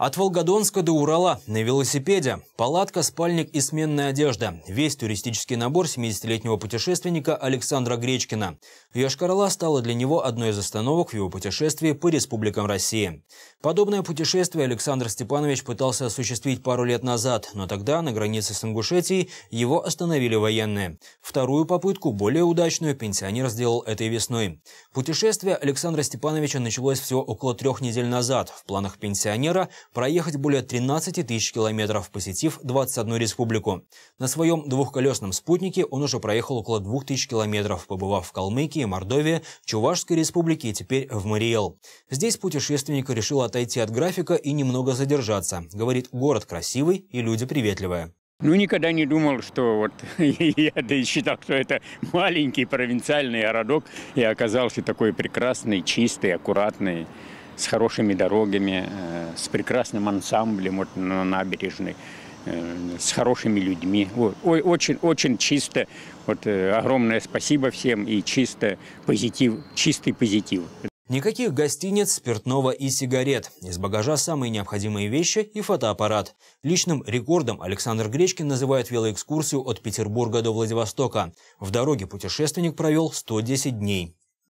От Волгодонска до Урала на велосипеде, палатка, спальник и сменная одежда. Весь туристический набор 70-летнего путешественника Александра Гречкина. йошкар стала для него одной из остановок в его путешествии по республикам России. Подобное путешествие Александр Степанович пытался осуществить пару лет назад, но тогда на границе с Ингушетией его остановили военные. Вторую попытку, более удачную, пенсионер сделал этой весной. Путешествие Александра Степановича началось всего около трех недель назад. В планах пенсионера – проехать более 13 тысяч километров, посетив 21 республику. На своем двухколесном спутнике он уже проехал около 2000 километров, побывав в Калмыкии, Мордовии, Чувашской республике и теперь в Мариэл. Здесь путешественник решил отойти от графика и немного задержаться. Говорит, город красивый и люди приветливые. Ну, никогда не думал, что вот я да считал, что это маленький провинциальный городок, и оказался такой прекрасный, чистый, аккуратный с хорошими дорогами, э, с прекрасным ансамблем вот, на набережной, э, с хорошими людьми. Вот. Ой, очень, очень чисто. Вот, э, огромное спасибо всем и чисто позитив, чистый позитив. Никаких гостиниц, спиртного и сигарет. Из багажа самые необходимые вещи и фотоаппарат. Личным рекордом Александр Гречкин называет велоэкскурсию от Петербурга до Владивостока. В дороге путешественник провел 110 дней.